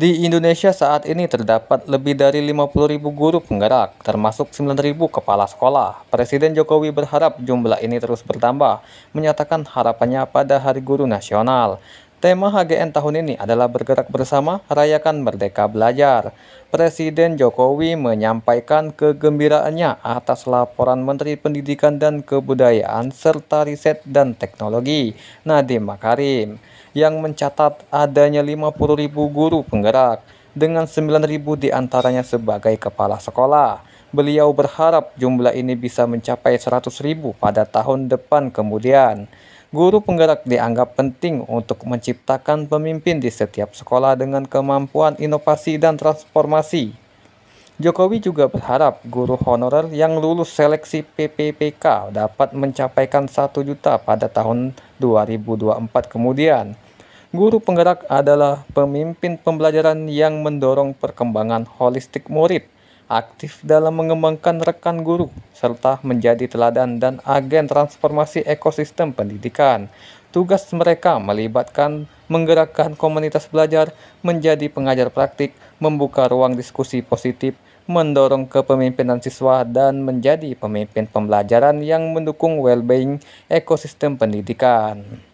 Di Indonesia saat ini terdapat lebih dari 50.000 guru penggerak, termasuk 9.000 kepala sekolah. Presiden Jokowi berharap jumlah ini terus bertambah, menyatakan harapannya pada Hari Guru Nasional. Tema HGN tahun ini adalah bergerak bersama rayakan merdeka belajar. Presiden Jokowi menyampaikan kegembiraannya atas laporan Menteri Pendidikan dan Kebudayaan serta Riset dan Teknologi Nadiem Makarim yang mencatat adanya 50.000 guru penggerak dengan 9.000 diantaranya sebagai kepala sekolah. Beliau berharap jumlah ini bisa mencapai 100.000 pada tahun depan kemudian. Guru penggerak dianggap penting untuk menciptakan pemimpin di setiap sekolah dengan kemampuan inovasi dan transformasi. Jokowi juga berharap guru honorer yang lulus seleksi PPPK dapat mencapaikan 1 juta pada tahun 2024 kemudian. Guru penggerak adalah pemimpin pembelajaran yang mendorong perkembangan holistik murid – aktif dalam mengembangkan rekan guru, serta menjadi teladan dan agen transformasi ekosistem pendidikan. Tugas mereka melibatkan menggerakkan komunitas belajar, menjadi pengajar praktik, membuka ruang diskusi positif, mendorong kepemimpinan siswa, dan menjadi pemimpin pembelajaran yang mendukung well-being ekosistem pendidikan.